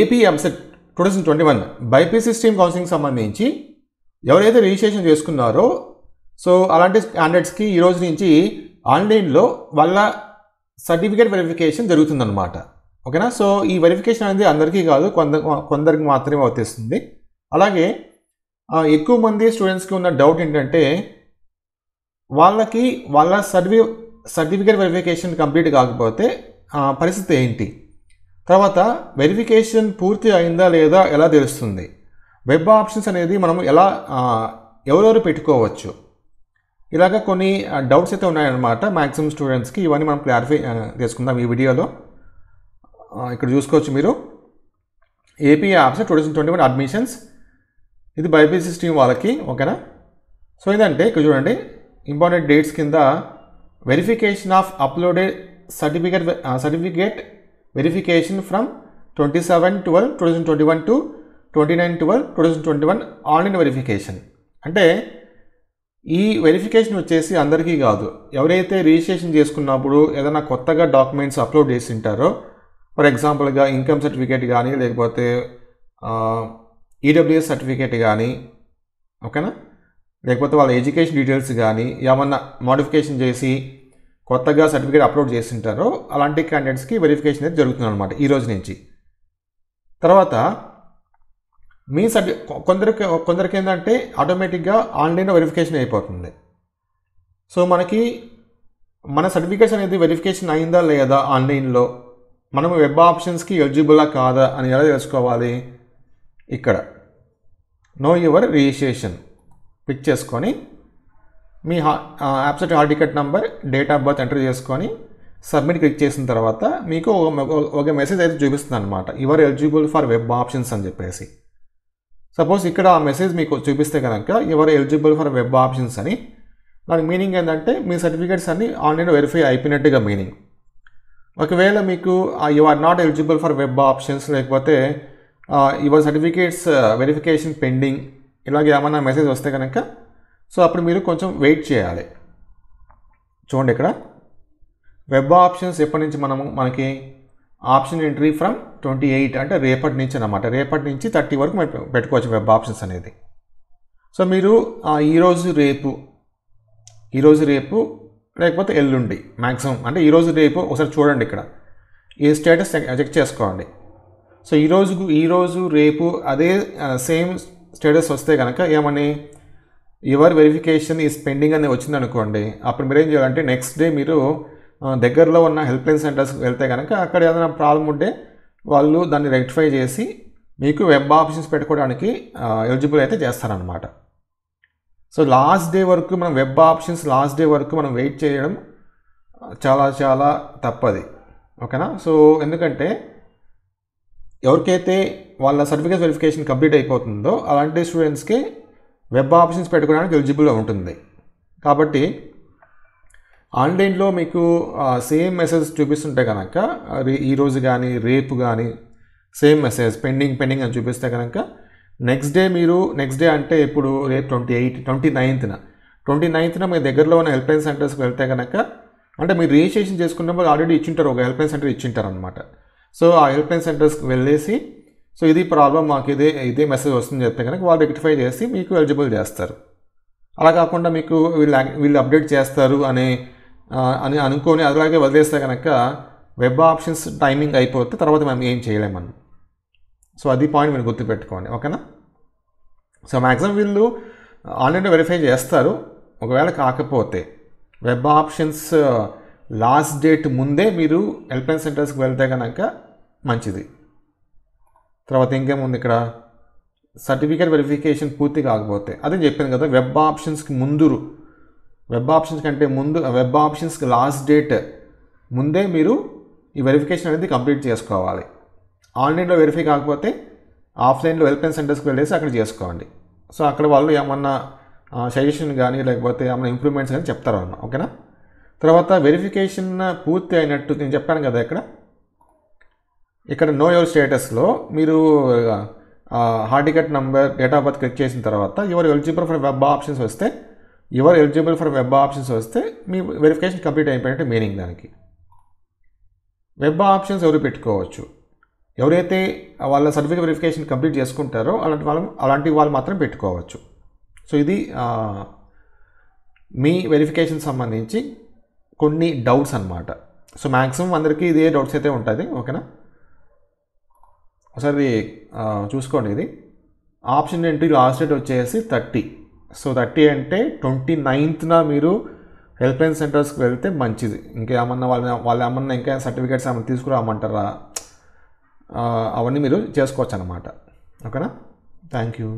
AP EAMCET two thousand twenty one BiPC stream counselling సంబంధించి ఎవరైతే registration చేసుకున్నారో so అలాంటి స్టాండర్డ్స్కి ఈరోజు నుంచి ఆన్లైన్లో వాళ్ళ సర్టిఫికేట్ వెరిఫికేషన్ జరుగుతుందన్నమాట ఓకేనా సో ఈ వెరిఫికేషన్ అనేది అందరికీ కాదు కొంద కొందరికి మాత్రమే వర్తిస్తుంది అలాగే ఎక్కువ మంది స్టూడెంట్స్కి ఉన్న డౌట్ ఏంటంటే వాళ్ళకి వాళ్ళ సర్టిఫి సర్టిఫికేట్ వెరిఫికేషన్ కంప్లీట్ కాకపోతే పరిస్థితి ఏంటి తర్వాత వెరిఫికేషన్ పూర్తి అయిందా లేదా ఎలా తెలుస్తుంది వెబ్ ఆప్షన్స్ అనేది మనం ఎలా ఎవరెవరు పెట్టుకోవచ్చు ఇలాగ కొన్ని డౌట్స్ అయితే ఉన్నాయన్నమాట మ్యాక్సిమం స్టూడెంట్స్కి ఇవన్నీ మనం క్లారిఫై చేసుకుందాం ఈ వీడియోలో ఇక్కడ చూసుకోవచ్చు మీరు ఏపీ యాప్స్ two thousand twenty one admissions ఇది బైపీసీ స్ట్రీమ్ వాళ్ళకి ఓకేనా సో ఏంటంటే ఇక్కడ చూడండి ఇంపార్టెంట్ డేట్స్ కింద verification of uploaded certificate certificate verification from twenty seven twelve two thousand twenty one to twenty nine twelve two thousand twenty one online verification అంటే ఈ verification వచ్చేసి అందరికీ కాదు ఎవరైతే రిజిస్ట్రేషన్ చేసుకున్నప్పుడు ఏదైనా కొత్తగా డాక్యుమెంట్స్ అప్లోడ్ చేసి ఉంటారో ఫర్ ఎగ్జాంపుల్గా ఇన్కమ్ సర్టిఫికేట్ కానీ లేకపోతే ఈడబ్ల్యూఎస్ సర్టిఫికేట్ కానీ ఓకేనా లేకపోతే వాళ్ళ ఎడ్యుకేషన్ డీటెయిల్స్ కానీ ఏమన్నా మోడిఫికేషన్ చేసి కొత్తగా సర్టిఫికేట్ అప్లోడ్ చేస్తుంటారో అలాంటి క్యాండిడేట్స్కి వెరిఫికేషన్ అనేది అనమాట ఈ రోజు నుంచి తర్వాత మీ సర్టి కొందరికి కొందరికి ఏంటంటే ఆటోమేటిక్గా ఆన్లైన్లో వెరిఫికేషన్ అయిపోతుంది సో మనకి మన సర్టిఫికేట్స్ అనేది వెరిఫికేషన్ అయిందా లేదా ఆన్లైన్లో మనం వెబ్ ఆప్షన్స్కి ఎలిజిబుల్లా కాదా అని ఎలా తెలుసుకోవాలి ఇక్కడ నో యువర్ రిజిస్ట్రేషన్ పిక్ చేసుకొని మీ EAPCET hall ticket number date of birth enter చేసుకొని సబ్మిట్ క్లిక్ చేసిన తర్వాత మీకు ఒక మెసేజ్ అయితే చూపిస్తుంది అనమాట your eligible for web options అని చెప్పేసి సపోజ్ ఇక్కడ ఆ మెసేజ్ మీకు చూపిస్తే కనుక your eligible for web options అని దానికి మీనింగ్ ఏంటంటే మీ సర్టిఫికేట్స్ అన్ని ఆన్లైన్ వెరిఫై అయిపోయినట్టుగా మీనింగ్ ఒకవేళ మీకు you are not eligible for web options లేకపోతే యువర్ సర్టిఫికేట్స్ వెరిఫికేషన్ పెండింగ్ ఇలాగే ఏమైనా మెసేజ్ వస్తే కనుక సో అప్పుడు మీరు కొంచెం వెయిట్ చేయాలి చూడండి ఇక్కడ వెబ్ ఆప్షన్స్ ఎప్పటి నుంచి మనము మనకి option entry from twenty eight అంటే రేపటి నుంచి అనమాట రేపటి నుంచి థర్టీ వరకు పెట్టుకోవచ్చు వెబ్ ఆప్షన్స్ అనేది సో మీరు ఈరోజు రేపు ఈరోజు రేపు లేకపోతే ఎల్లుండి మ్యాక్సిమం అంటే ఈరోజు రేపు ఒకసారి చూడండి ఇక్కడ ఏ స్టేటస్ చెక్ చేసుకోండి సో ఈరోజు ఈరోజు రేపు అదే సేమ్ స్టేటస్ వస్తే కనుక ఏమని యువర్ వెరిఫికేషన్ ఈ స్పెండింగ్ అనేది వచ్చింది అనుకోండి అప్పుడు ఏం చేయాలంటే నెక్స్ట్ డే మీరు దగ్గరలో ఉన్న హెల్ప్ లైన్ సెంటర్స్కి వెళ్తే కనుక అక్కడ ఏదైనా ప్రాబ్లం ఉంటే వాళ్ళు దాన్ని రెక్టిఫై చేసి మీకు వెబ్ ఆప్షన్స్ పెట్టుకోవడానికి ఎలిజిబుల్ అయితే చేస్తారనమాట సో లాస్ట్ డే వరకు మనం వెబ్ ఆప్షన్స్ లాస్ట్ డే వరకు మనం వెయిట్ చేయడం చాలా చాలా తప్పది ఓకేనా సో ఎందుకంటే ఎవరికైతే వాళ్ళ సర్టిఫికేట్ వెరిఫికేషన్ కంప్లీట్ అయిపోతుందో అలాంటి స్టూడెంట్స్కి వెబ్ ఆప్షన్స్ పెట్టుకోవడానికి ఎలిజిబుల్గా ఉంటుంది కాబట్టి ఆన్లైన్లో మీకు సేమ్ మెసేజ్ చూపిస్తుంటే కనుక ఈరోజు కానీ రేపు కానీ సేమ్ మెసేజ్ పెండింగ్ పెండింగ్ అని చూపిస్తే కనుక నెక్స్ట్ డే మీరు నెక్స్ట్ డే అంటే ఇప్పుడు రేపు ట్వంటీ ఎయిట్ ట్వంటీ నైన్త్న ట్వంటీ నైన్త్న మీ దగ్గరలో ఉన్న హెల్ప్లైన్ సెంటర్స్కి వెళ్తే కనుక అంటే మీరు రిజిస్ట్రేషన్ చేసుకున్నప్పుడు ఆల్రెడీ ఇచ్చింటారు ఒక హెల్ప్లైన్ సెంటర్ ఇచ్చింటారు అనమాట సో ఆ హెల్ప్లైన్ సెంటర్స్కి వెళ్ళేసి సో ఇది ప్రాబ్లం మాకు ఇదే ఇదే మెసేజ్ వస్తుంది చెప్తే కనుక వాళ్ళు రెక్టిఫై చేసి మీకు ఎలిజిబుల్ చేస్తారు అలా కాకుండా మీకు వీళ్ళు వీళ్ళు అప్డేట్ చేస్తారు అనే అని అనుకొని అలాగే వదిలేస్తే కనుక వెబ్ ఆప్షన్స్ టైమింగ్ అయిపోతే తర్వాత మేము ఏం చేయలేమని సో అది పాయింట్ మీరు గుర్తుపెట్టుకోండి ఓకేనా సో మ్యాక్సిమం వీళ్ళు ఆన్లైన్లో వెరిఫై చేస్తారు ఒకవేళ కాకపోతే వెబ్ ఆప్షన్స్ లాస్ట్ డేట్ ముందే మీరు హెల్ప్లైన్ సెంటర్స్కి వెళ్తే కనుక మంచిది తర్వాత ఇంకేముంది ఇక్కడ సర్టిఫికేట్ వెరిఫికేషన్ పూర్తి కాకపోతే అదే చెప్పాను కదా వెబ్ ఆప్షన్స్కి ముందు వెబ్ ఆప్షన్స్ కంటే ముందు వెబ్ ఆప్షన్స్కి లాస్ట్ డేట్ ముందే మీరు ఈ వెరిఫికేషన్ అనేది కంప్లీట్ చేసుకోవాలి ఆన్లైన్లో వెరిఫై కాకపోతే ఆఫ్లైన్లో వెల్ఫేర్ సెంటర్స్కి వెళ్ళేసి అక్కడ చేసుకోండి సో అక్కడ వాళ్ళు ఏమన్నా సజెషన్ కానీ లేకపోతే ఏమైనా ఇంప్రూవ్మెంట్స్ కానీ చెప్తారన్న ఓకేనా తర్వాత వెరిఫికేషన్ పూర్తి అయినట్టు నేను చెప్పాను కదా ఇక్కడ ఇక్కడ నో యువర్ స్టేటస్లో మీరు hall ticket number date of birth click చేసిన తర్వాత your eligible for web options వస్తే your eligible for web options వస్తే మీ వెరిఫికేషన్ కంప్లీట్ అయిపోయినట్టు మీనింగ్ దానికి వెబ్ ఆప్షన్స్ ఎవరు పెట్టుకోవచ్చు ఎవరైతే వాళ్ళ సర్టిఫికేట్ వెరిఫికేషన్ కంప్లీట్ చేసుకుంటారో అలాంటి వాళ్ళు అలాంటి వాళ్ళు మాత్రం పెట్టుకోవచ్చు సో ఇది మీ వెరిఫికేషన్ సంబంధించి కొన్ని డౌట్స్ అనమాట సో మ్యాక్సిమం అందరికీ ఇదే డౌట్స్ అయితే ఉంటుంది ఓకేనా ఒకసారి చూసుకోండి ఇది ఆప్షన్ ఏంటి లాస్ట్ డేట్ వచ్చేసి థర్టీ సో థర్టీ అంటే ట్వంటీ నైన్త్న మీరు హెల్ప్ లైన్ సెంటర్స్కి వెళ్తే మంచిది ఇంకా ఏమన్నా వాళ్ళ వాళ్ళు ఏమన్నా ఇంకా సర్టిఫికేట్స్ ఏమన్నా తీసుకురామంటారా అవన్నీ మీరు చేసుకోవచ్చు అనమాట ఓకేనా థ్యాంక్ యూ